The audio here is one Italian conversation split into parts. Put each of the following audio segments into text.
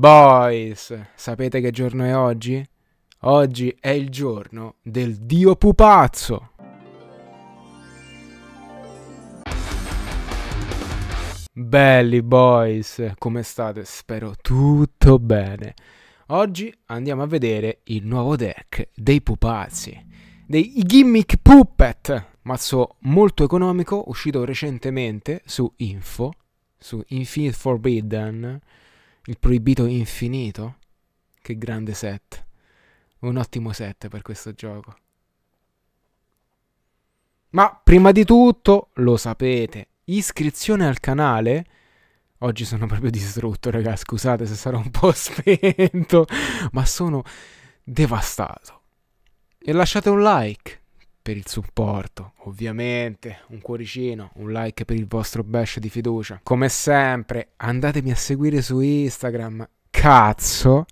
Boys, sapete che giorno è oggi? Oggi è il giorno del dio pupazzo. Belli boys, come state? Spero tutto bene. Oggi andiamo a vedere il nuovo deck dei pupazzi, dei gimmick puppet, mazzo molto economico uscito recentemente su Info, su Infinite Forbidden il proibito infinito? Che grande set. Un ottimo set per questo gioco. Ma prima di tutto, lo sapete, iscrizione al canale. Oggi sono proprio distrutto, raga, scusate se sarò un po' spento, ma sono devastato. E lasciate un like per il supporto, ovviamente un cuoricino, un like per il vostro bash di fiducia. Come sempre, andatemi a seguire su Instagram, cazzo,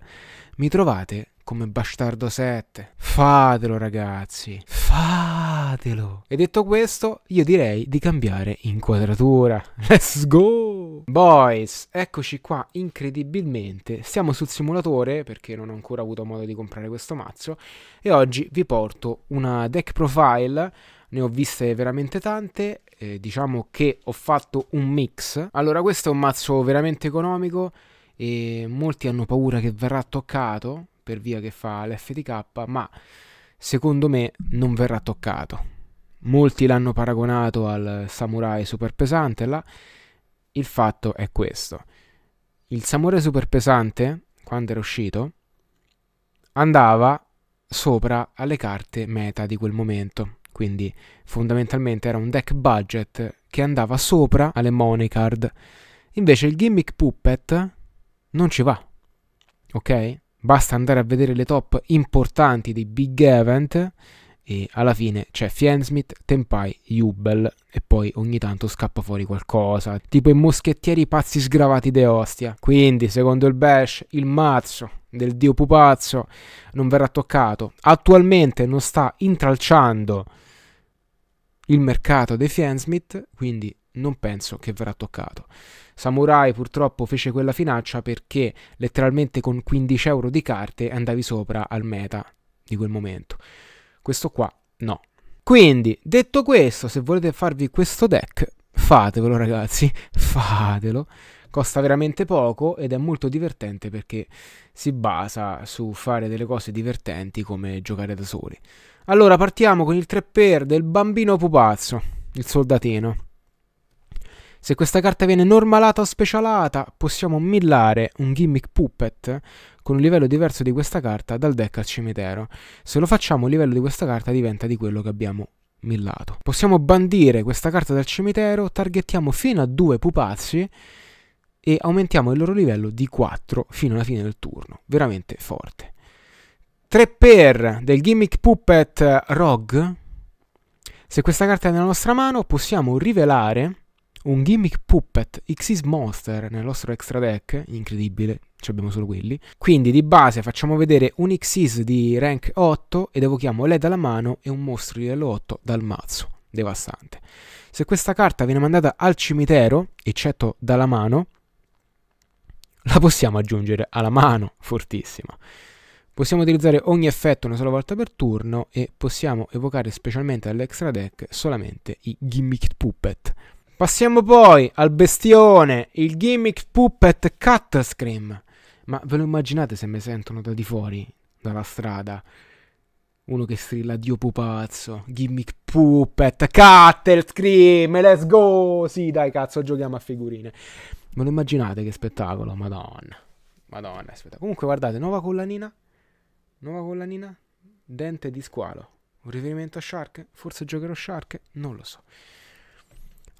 mi trovate come Bastardo 7. Fatelo ragazzi, fatelo. E detto questo, io direi di cambiare inquadratura. Let's go! Boys, eccoci qua, incredibilmente. Siamo sul simulatore, perché non ho ancora avuto modo di comprare questo mazzo, e oggi vi porto una deck profile ne ho viste veramente tante, eh, diciamo che ho fatto un mix. Allora questo è un mazzo veramente economico e molti hanno paura che verrà toccato, per via che fa l'FTK, ma secondo me non verrà toccato. Molti l'hanno paragonato al samurai super pesante là. Il fatto è questo. Il samurai super pesante, quando era uscito, andava sopra alle carte meta di quel momento. Quindi fondamentalmente era un deck budget che andava sopra alle money card. Invece il gimmick puppet non ci va. Ok? basta andare a vedere le top importanti dei big event e alla fine c'è Fiensmith, Tempai, Jubel e poi ogni tanto scappa fuori qualcosa, tipo i moschettieri pazzi sgravati de Ostia. Quindi, secondo il Bash, il mazzo del dio pupazzo non verrà toccato. Attualmente non sta intralciando il mercato dei Fiensmith, quindi non penso che verrà toccato. Samurai purtroppo fece quella finaccia perché letteralmente con 15 euro di carte andavi sopra al meta di quel momento. Questo qua no. Quindi, detto questo, se volete farvi questo deck, fatevelo ragazzi, fatelo. Costa veramente poco ed è molto divertente perché si basa su fare delle cose divertenti come giocare da soli. Allora partiamo con il 3x del bambino pupazzo, il soldatino. Se questa carta viene normalata o specialata, possiamo millare un gimmick puppet con un livello diverso di questa carta dal deck al cimitero. Se lo facciamo, il livello di questa carta diventa di quello che abbiamo millato. Possiamo bandire questa carta dal cimitero, targettiamo fino a due pupazzi e aumentiamo il loro livello di 4 fino alla fine del turno. Veramente forte. 3 per del gimmick puppet Rogue. Se questa carta è nella nostra mano, possiamo rivelare un gimmick puppet Xyz Monster nel nostro extra deck, incredibile, ci abbiamo solo quelli. Quindi di base facciamo vedere un Xyz di rank 8 ed evochiamo lei dalla mano e un mostro di livello 8 dal mazzo. Devastante. Se questa carta viene mandata al cimitero, eccetto dalla mano, la possiamo aggiungere alla mano, fortissima. Possiamo utilizzare ogni effetto una sola volta per turno e possiamo evocare specialmente all'extra deck solamente i gimmick puppet. Passiamo poi al bestione, il gimmick puppet cut scream. Ma ve lo immaginate se mi sentono da di fuori, dalla strada? Uno che strilla Dio pupazzo, gimmick puppet, cutter scream, let's go! Sì, dai cazzo, giochiamo a figurine. Ve lo immaginate che spettacolo, madonna. Madonna, aspetta. Comunque guardate, nuova collanina, nuova collanina, dente di squalo. Un riferimento a Shark? Forse giocherò Shark? Non lo so.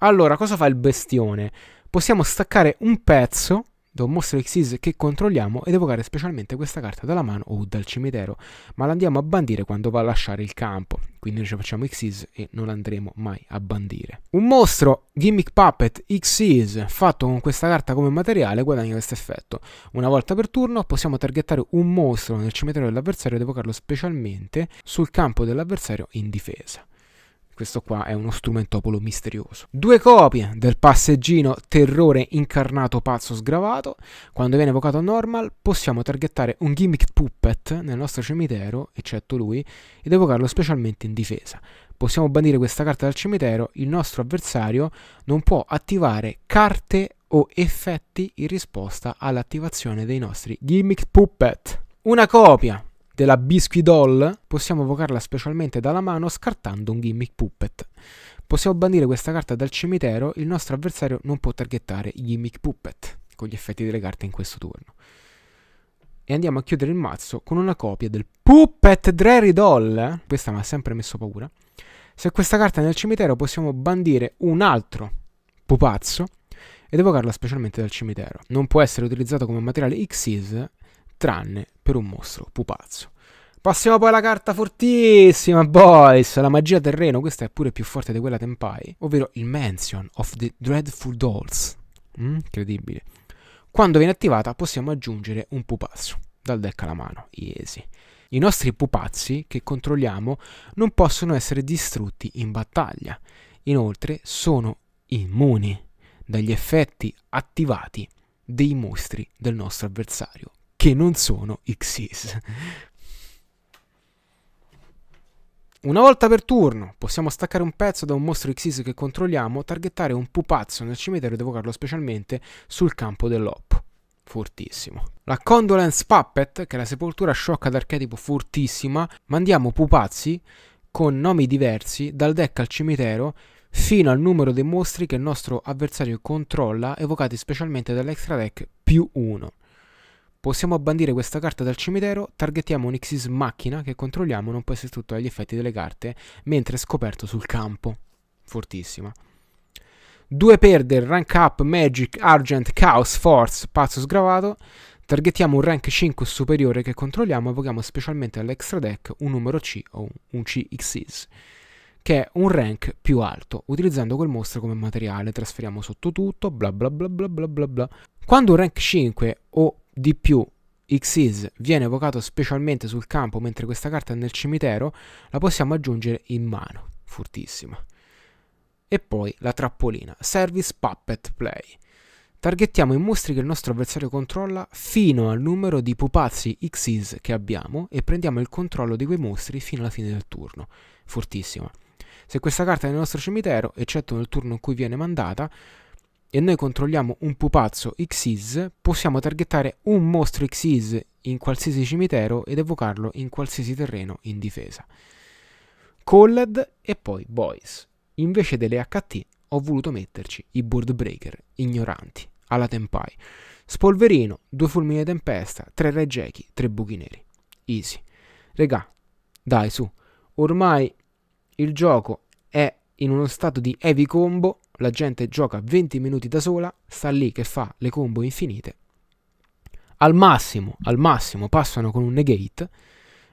Allora, cosa fa il bestione? Possiamo staccare un pezzo da un mostro Xyz che controlliamo ed evocare specialmente questa carta dalla mano o dal cimitero, ma la andiamo a bandire quando va a lasciare il campo, quindi noi ci facciamo Xyz e non andremo mai a bandire. Un mostro Gimmick Puppet Xyz fatto con questa carta come materiale guadagna questo effetto. Una volta per turno possiamo targettare un mostro nel cimitero dell'avversario ed evocarlo specialmente sul campo dell'avversario in difesa. Questo qua è uno strumentopolo misterioso. Due copie del passeggino Terrore incarnato pazzo sgravato. Quando viene evocato normal possiamo targettare un gimmick puppet nel nostro cimitero, eccetto lui, ed evocarlo specialmente in difesa possiamo bandire questa carta dal cimitero, il nostro avversario non può attivare carte o effetti in risposta all'attivazione dei nostri gimmick puppet. Una copia della Biscuit Doll, possiamo evocarla specialmente dalla mano scartando un gimmick puppet. Possiamo bandire questa carta dal cimitero, il nostro avversario non può targettare i gimmick puppet con gli effetti delle carte in questo turno. E andiamo a chiudere il mazzo con una copia del Puppet Drary Doll. Questa mi ha sempre messo paura. Se questa carta è nel cimitero possiamo bandire un altro pupazzo ed evocarla specialmente dal cimitero. Non può essere utilizzato come materiale Xyz tranne per un mostro pupazzo. Passiamo poi alla carta fortissima, boys! La magia terreno, questa è pure più forte di quella Tempai, ovvero il Mansion of the Dreadful Dolls. Mm, incredibile. Quando viene attivata possiamo aggiungere un pupazzo dal deck alla mano, easy. I nostri pupazzi che controlliamo non possono essere distrutti in battaglia. Inoltre sono immuni dagli effetti attivati dei mostri del nostro avversario che non sono Xyz. Una volta per turno possiamo staccare un pezzo da un mostro Xyz che controlliamo, targettare un pupazzo nel cimitero ed evocarlo specialmente sul campo dell'Op. Fortissimo. La Condolence Puppet, che è la sepoltura sciocca d'archetipo fortissima, mandiamo pupazzi con nomi diversi dal deck al cimitero fino al numero dei mostri che il nostro avversario controlla evocati specialmente dall'extra deck più 1. Possiamo bandire questa carta dal cimitero, targettiamo un Xyz macchina che controlliamo non può essere tutto agli effetti delle carte, mentre è scoperto sul campo. Fortissima. Due perde, rank up, magic, argent, chaos, force, pazzo sgravato. Targettiamo un rank 5 superiore che controlliamo e evochiamo specialmente all'extra deck un numero C o un CXYZ, che è un rank più alto, utilizzando quel mostro come materiale. Trasferiamo sotto tutto, bla bla bla bla bla bla bla. Quando un rank 5 o di più, Xyz viene evocato specialmente sul campo mentre questa carta è nel cimitero, la possiamo aggiungere in mano, furtissima. E poi la trappolina, Service Puppet Play. Targettiamo i mostri che il nostro avversario controlla fino al numero di pupazzi Xyz che abbiamo e prendiamo il controllo di quei mostri fino alla fine del turno. Fortissima. Se questa carta è nel nostro cimitero, eccetto nel turno in cui viene mandata, e noi controlliamo un pupazzo Xyz, possiamo targettare un mostro Xyz in qualsiasi cimitero ed evocarlo in qualsiasi terreno in difesa. Called e poi Boys. Invece delle HT ho voluto metterci i board breaker ignoranti, alla Tempai. Spolverino, due fulmini di tempesta, tre re tre buchi neri. Easy. Regà, dai su. Ormai il gioco è in uno stato di heavy combo la gente gioca 20 minuti da sola, sta lì che fa le combo infinite. Al massimo, al massimo passano con un negate,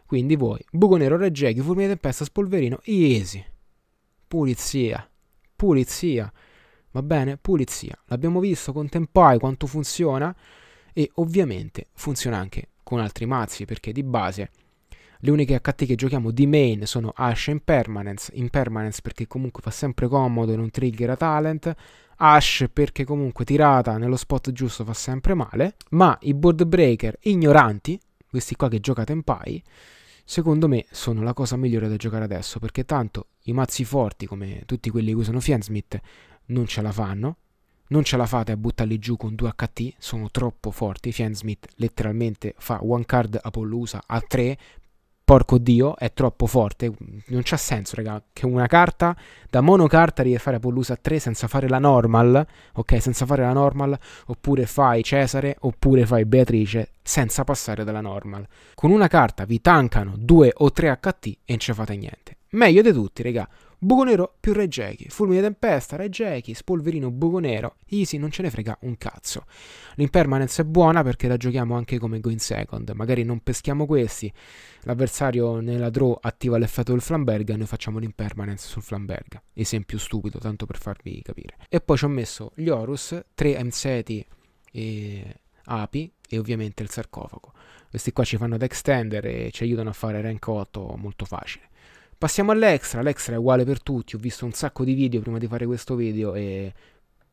quindi voi buco nero, re jaghi, fulmine tempesta, spolverino, easy. Pulizia, pulizia. Va bene? Pulizia. L'abbiamo visto con Tempai quanto funziona e ovviamente funziona anche con altri mazzi perché di base le uniche HT che giochiamo di main sono Ash Impermanence, Impermanence perché comunque fa sempre comodo e non a talent, Ash perché comunque tirata nello spot giusto fa sempre male, ma i board breaker ignoranti, questi qua che gioca Tempai, secondo me sono la cosa migliore da giocare adesso, perché tanto i mazzi forti come tutti quelli che usano Fiansmith non ce la fanno, non ce la fate a buttarli giù con 2 HT, sono troppo forti. Fiansmith letteralmente fa one card Apollo USA a 3 porco dio, è troppo forte. Non c'ha senso, raga, che una carta da monocarta devi fare Pollusa 3 senza fare la normal, ok? Senza fare la normal, oppure fai Cesare, oppure fai Beatrice, senza passare dalla normal. Con una carta vi tancano 2 o 3 HT e non ci fate niente. Meglio di tutti, regà. Buco nero più Re Fulmine Tempesta, Re Spolverino, Buco nero, Easy, non ce ne frega un cazzo. L'impermanence è buona perché la giochiamo anche come go in second, magari non peschiamo questi, l'avversario nella draw attiva l'effetto del Flamberga e noi facciamo l'impermanence sul Flamberga. Esempio stupido, tanto per farvi capire. E poi ci ho messo gli Horus, 3 Mseti e Api e ovviamente il sarcofago. Questi qua ci fanno da extender e ci aiutano a fare rank 8 molto facile. Passiamo all'extra, l'extra è uguale per tutti, ho visto un sacco di video prima di fare questo video e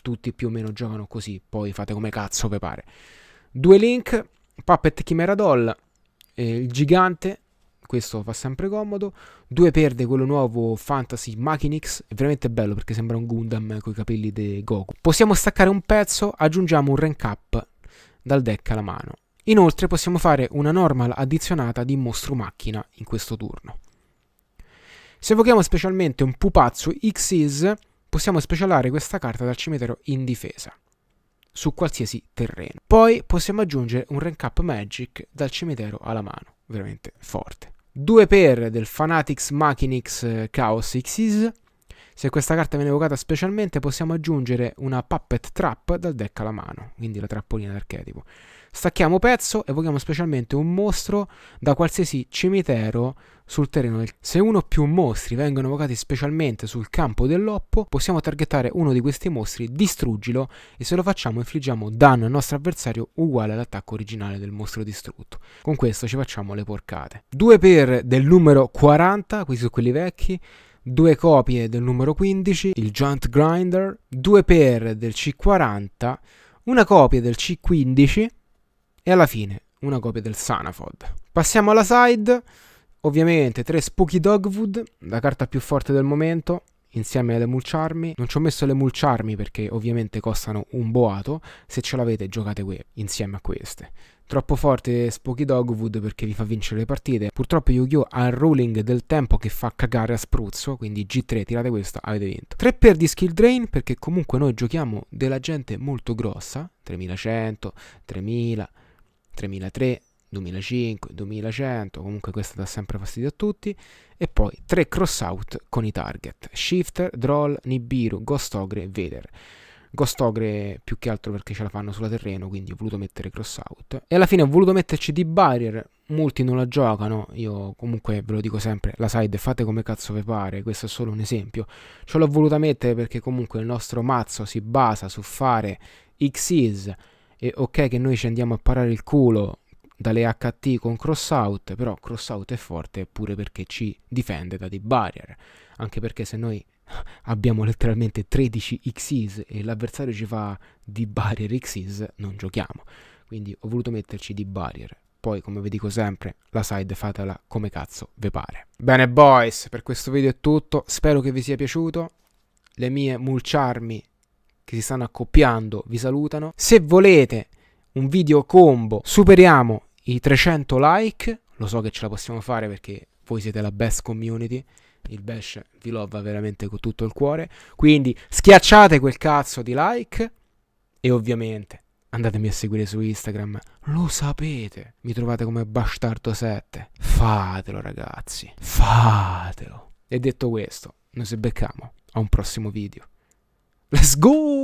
tutti più o meno giocano così, poi fate come cazzo vi pare. Due Link, Puppet Chimera Doll, eh, il gigante, questo fa sempre comodo. Due perde quello nuovo Fantasy Machinix, è veramente bello perché sembra un Gundam con i capelli di Goku. Possiamo staccare un pezzo, aggiungiamo un rank up dal deck alla mano. Inoltre possiamo fare una normal addizionata di mostro macchina in questo turno. Se evochiamo specialmente un pupazzo Xyz, possiamo specialare questa carta dal cimitero in difesa, su qualsiasi terreno. Poi possiamo aggiungere un rank up Magic dal cimitero alla mano, veramente forte. Due per del Fanatics Machinix eh, Chaos Xyz, se questa carta viene evocata specialmente possiamo aggiungere una Puppet Trap dal deck alla mano, quindi la trappolina d'archetipo. Stacchiamo pezzo, evochiamo specialmente un mostro da qualsiasi cimitero sul terreno del... Se uno o più mostri vengono evocati specialmente sul campo dell'oppo, possiamo targettare uno di questi mostri, distruggilo e se lo facciamo infliggiamo danno al nostro avversario uguale all'attacco originale del mostro distrutto. Con questo ci facciamo le porcate. Due per del numero 40, questi su quelli vecchi, due copie del numero 15, il Joint Grinder, due per del C40, una copia del C15 e alla fine una copia del Sanafod. Passiamo alla side, ovviamente tre Spooky Dogwood, la carta più forte del momento, insieme alle mulciarmi. Non ci ho messo le mulciarmi perché ovviamente costano un boato, se ce l'avete giocate qui insieme a queste. Troppo forte Spooky Dogwood perché vi fa vincere le partite. Purtroppo Yu-Gi-Oh! ha il ruling del tempo che fa cagare a spruzzo, quindi G3, tirate questo, avete vinto. 3 per di skill drain perché comunque noi giochiamo della gente molto grossa, 3100, 3000, 3003, 2005, 2100, comunque questo dà sempre fastidio a tutti. E poi 3 cross out con i target, Shifter, Droll, Nibiru, Ghost Ogre e Vader. Gostogre più che altro perché ce la fanno sulla terreno, quindi ho voluto mettere cross out. E alla fine ho voluto metterci di barrier, molti non la giocano, io comunque ve lo dico sempre, la side fate come cazzo vi pare, questo è solo un esempio. Ce l'ho voluta mettere perché comunque il nostro mazzo si basa su fare X's e ok che noi ci andiamo a parare il culo dalle HT con crossout, però crossout è forte pure perché ci difende da dei barrier, anche perché se noi abbiamo letteralmente 13 XIs e l'avversario ci fa di barrier XIs, non giochiamo. Quindi ho voluto metterci di barrier. Poi, come vi dico sempre, la side fatela come cazzo ve pare. Bene, boys, per questo video è tutto. Spero che vi sia piaciuto. Le mie mulciarmi che si stanno accoppiando vi salutano. Se volete un video combo, superiamo i 300 like. Lo so che ce la possiamo fare perché voi siete la best community il Bash vi lova veramente con tutto il cuore. Quindi schiacciate quel cazzo di like e ovviamente andatemi a seguire su Instagram. Lo sapete, mi trovate come Bastardo7. Fatelo ragazzi, fatelo. E detto questo, noi ci becchiamo a un prossimo video. Let's go!